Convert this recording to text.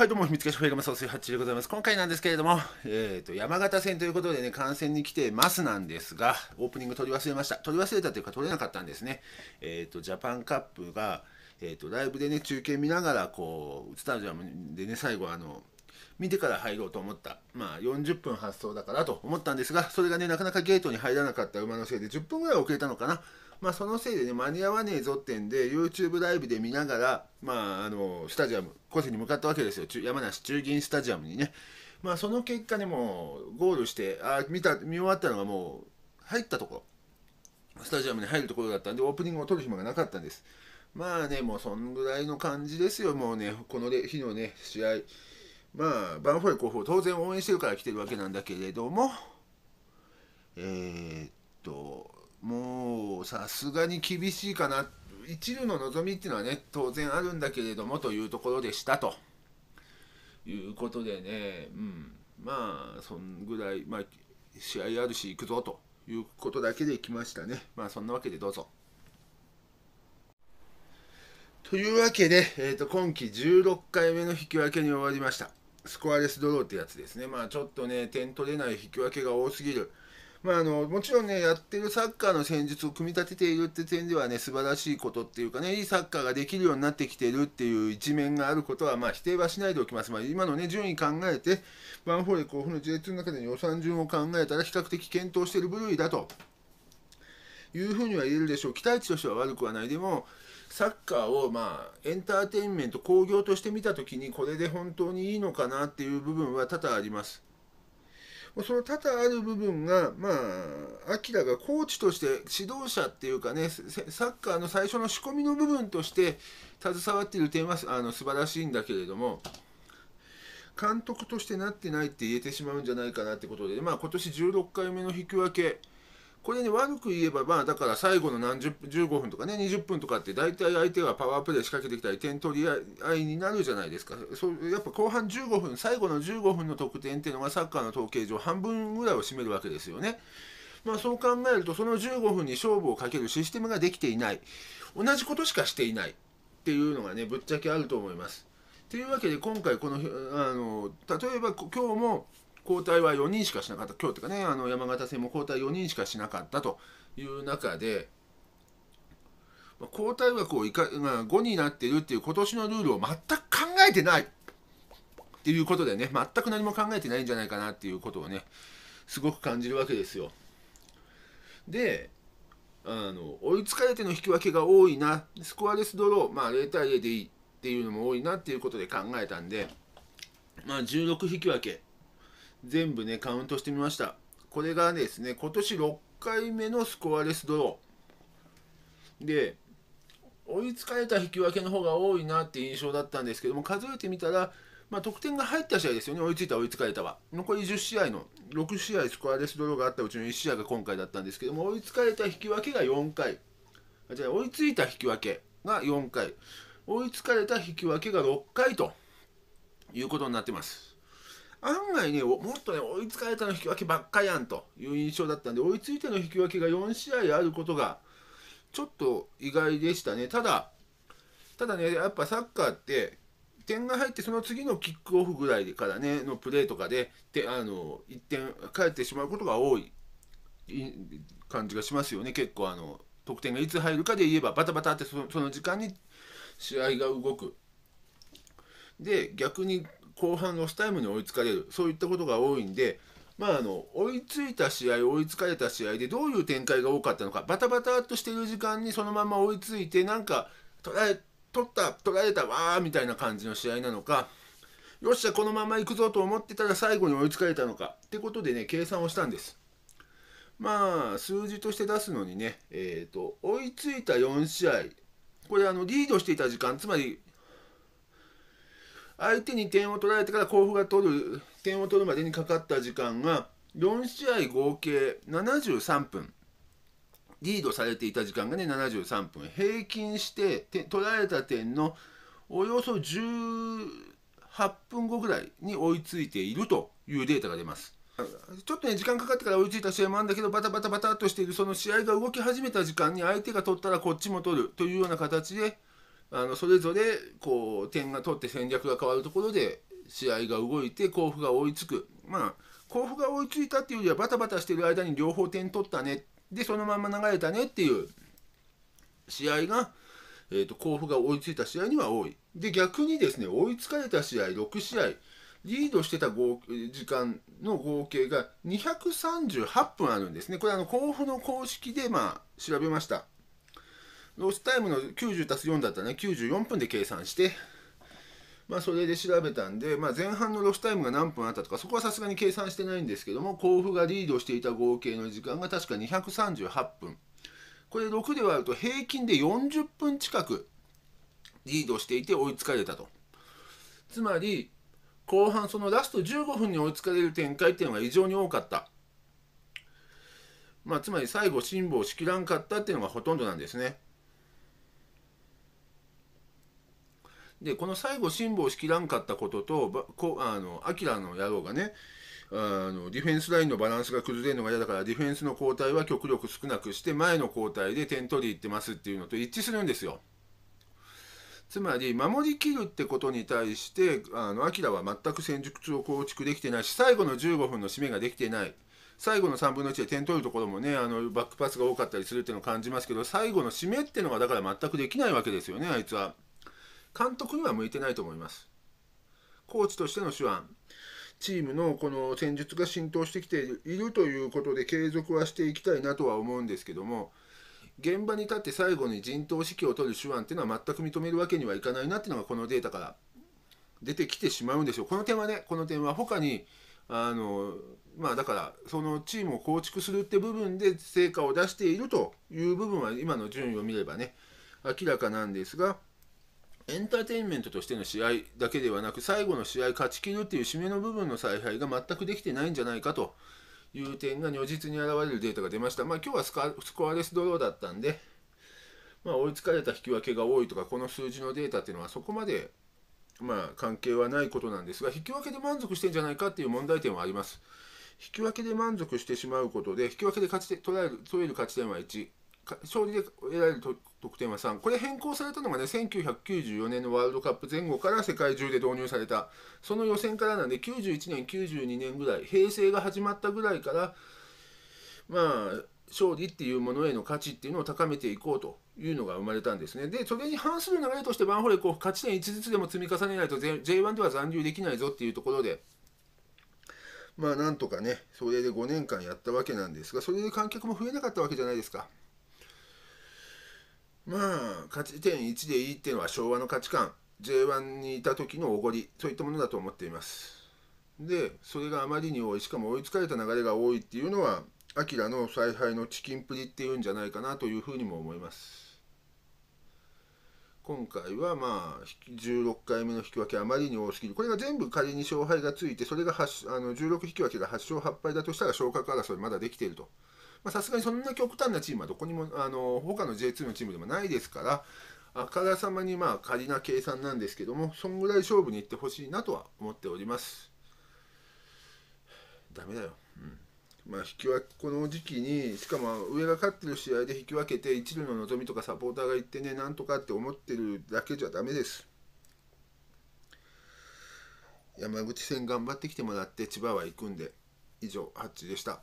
はい、どうも、秘密結社フェイガマ総帥8でございます。今回なんですけれども、えっ、ー、と、山形戦ということでね、観戦に来てますなんですが、オープニング取り忘れました。取り忘れたというか、取れなかったんですね。えっ、ー、と、ジャパンカップが、えっ、ー、と、ライブでね、中継見ながら、こう、スタジアムでね、最後、あの、見てから入ろうと思った。まあ、40分発送だからと思ったんですが、それがね、なかなかゲートに入らなかった馬のせいで、10分ぐらい遅れたのかな。まあ、そのせいでね間に合わねえぞってんで YouTube ライブで見ながら、まあ、あのスタジアム個人に向かったわけですよ山梨中銀スタジアムにね、まあ、その結果ねもうゴールしてあ見た見終わったのがもう入ったところスタジアムに入るところだったんでオープニングを撮る暇がなかったんですまあねもうそんぐらいの感じですよもうねこの日のね試合まあバンフォーレ候補当然応援してるから来てるわけなんだけれどもえー、っともうさすがに厳しいかな一縷の望みっていうのはね当然あるんだけれどもというところでしたということでね、うん、まあそんぐらい、まあ、試合あるし行くぞということだけで行きましたねまあそんなわけでどうぞ。というわけで、えーと、と今季16回目の引き分けに終わりました。スコアレスドローってやつですね。まあちょっとね、点取れない引き分けが多すぎる。まあ、あのもちろんねやってるサッカーの戦術を組み立てているって点ではね素晴らしいことっていうかねいいサッカーができるようになってきてるっていう一面があることは、まあ、否定はしないでおきます、まあ、今のね順位考えてバンフォーレ甲府の J2 の中で予算順を考えたら比較的検討している部類だというふうには言えるでしょう期待値としては悪くはないでもサッカーをまあエンターテインメント興行として見た時にこれで本当にいいのかなっていう部分は多々あります。その多々ある部分が、まあ、アキラがコーチとして指導者っていうかね、サッカーの最初の仕込みの部分として携わっている点はあの素晴らしいんだけれども、監督としてなってないって言えてしまうんじゃないかなってことで、まあ、今年16回目の引き分け、これに悪く言えば、まあだから最後の何十分、15分とかね、20分とかって大体相手がパワープレイ仕掛けてきたり点取り合いになるじゃないですか。そうやっぱ後半15分、最後の15分の得点っていうのがサッカーの統計上半分ぐらいを占めるわけですよね。まあそう考えると、その15分に勝負をかけるシステムができていない。同じことしかしていないっていうのがね、ぶっちゃけあると思います。というわけで今回この、あの、例えば今日も、交代は4人しかしなかった今日というかねあの山形戦も交代4人しかしなかったという中で、まあ、交代枠をいか、まあ、5になっているっていう今年のルールを全く考えてないっていうことでね全く何も考えてないんじゃないかなっていうことをねすごく感じるわけですよ。であの追いつかれての引き分けが多いなスコアレスドロー、まあ、0対0でいいっていうのも多いなっていうことで考えたんで、まあ、16引き分け全部ね、カウントしてみました。これがですね、今年6回目のスコアレスドロー。で、追いつかれた引き分けの方が多いなって印象だったんですけども、数えてみたら、まあ、得点が入った試合ですよね、追いついた、追いつかれたは。残り10試合の6試合スコアレスドローがあったうちの1試合が今回だったんですけども、追いつかれた引き分けが4回、あじゃあ追いついた引き分けが4回、追いつかれた引き分けが6回ということになってます。案外ね、もっとね、追いつかれたの引き分けばっかやんという印象だったんで、追いついての引き分けが4試合あることが、ちょっと意外でしたね。ただ、ただね、やっぱサッカーって、点が入って、その次のキックオフぐらいからね、のプレーとかで、であの1点返ってしまうことが多い感じがしますよね、結構あの、得点がいつ入るかで言えば、バタバタってその時間に試合が動く。で、逆に後半ロスタイムに追いつかれるそういったことが多いんで、まあ、あの追いついた試合追いつかれた試合でどういう展開が多かったのかバタバタっとしてる時間にそのまま追いついてなんか捉え取った取られたわーみたいな感じの試合なのかよっしゃこのまま行くぞと思ってたら最後に追いつかれたのかってことでね計算をしたんです。まあ数字として出すのにね、えーと、と追いついた4試合これあのリードしていた時間つまり相手に点を取られてから甲府が取る点を取るまでにかかった時間が4試合合計73分リードされていた時間がね73分平均して取られた点のおよそ18分後ぐらいに追いついているというデータが出ます。ちょっとね時間かかってから追いついた試合もあるんだけどバタバタバタっとしているその試合が動き始めた時間に相手が取ったらこっちも取るというような形であのそれぞれこう点が取って戦略が変わるところで試合が動いて甲府が追いつくまあ甲府が追いついたっていうよりはバタバタしてる間に両方点取ったねでそのまま流れたねっていう試合が、えーと、甲府が追いついた試合には多いで逆にですね追いつかれた試合6試合リードしてた合時間の合計が238分あるんですねこれあの甲府の公式でまあ調べましたロスタイムの 90+4 だったらね94分で計算してまあ、それで調べたんで、まあ、前半のロスタイムが何分あったとかそこはさすがに計算してないんですけども甲府がリードしていた合計の時間が確か238分これ6で割ると平均で40分近くリードしていて追いつかれたとつまり後半そのラスト15分に追いつかれる展開っていうのが異常に多かった、まあ、つまり最後辛抱しきらんかったっていうのがほとんどなんですね。でこの最後辛抱しきらんかったこととこあのの野郎がねあのディフェンスラインのバランスが崩れるのが嫌だからディフェンスの交代は極力少なくして前の交代で点取りいってますっていうのと一致するんですよ。つまり守りきるってことに対してあの明は全く戦術を構築できてないし最後の15分の締めができてない最後の3分の1で点取るところもねあのバックパスが多かったりするっていうのを感じますけど最後の締めっていうのがだから全くできないわけですよねあいつは。監督には向いてないと思います。コーチとしての手腕、チームのこの戦術が浸透してきているということで継続はしていきたいなとは思うんですけども、現場に立って最後に陣頭指揮を取る手腕っていうのは全く認めるわけにはいかないなっていうのがこのデータから出てきてしまうんですよ。この点はね、この点は他に、あの、まあだから、そのチームを構築するって部分で成果を出しているという部分は今の順位を見ればね、明らかなんですが、エンターテインメントとしての試合だけではなく最後の試合勝ちきるっていう締めの部分の采配が全くできてないんじゃないかという点が如実に現れるデータが出ました。まあ、今日はスコアレスドローだったんで、まあ、追いつかれた引き分けが多いとかこの数字のデータっていうのはそこまでまあ関係はないことなんですが引き分けで満足してんじゃないかっていう問題点はあります。引き分けで満足してしまうことで引き分けで勝ち取られる取れる勝ち点は1勝利で得られる得点は3これ変更されたのがね1994年のワールドカップ前後から世界中で導入されたその予選からなんで91年92年ぐらい平成が始まったぐらいからまあ勝利っていうものへの価値っていうのを高めていこうというのが生まれたんですね。で、それに反する流れとしてバンホレコ勝ち点1ずつでも積み重ねないと J1 では残留できないぞっていうところで、まあなんとかね、それで5年間やったわけなんですが、それで観客も増えなかったわけじゃないですか。まあ勝ち点1でいいっていうのは昭和の価値観 J1 にいた時のおごりそういったものだと思っていますでそれがあまりに多いしかも追いつかれた流れが多いっていうのはアキラの采配のチキンプリっていうんじゃないかなというふうにも思います今回はまあ16回目の引き分けあまりに多すぎるこれが全部仮に勝敗がついてそれがあの16引き分けが8勝8敗だとしたら昇格争いまだできているとさすがにそんな極端なチームはどこにも、あの他の J2 のチームでもないですから、あからさまにまあ仮な計算なんですけども、そんぐらい勝負に行ってほしいなとは思っております。ダメだよ。うん、まあ、引き分け、この時期に、しかも上が勝ってる試合で引き分けて、一塁の望みとかサポーターが行ってね、なんとかって思ってるだけじゃダメです。山口戦頑張ってきてもらって、千葉は行くんで、以上、ハッチでした。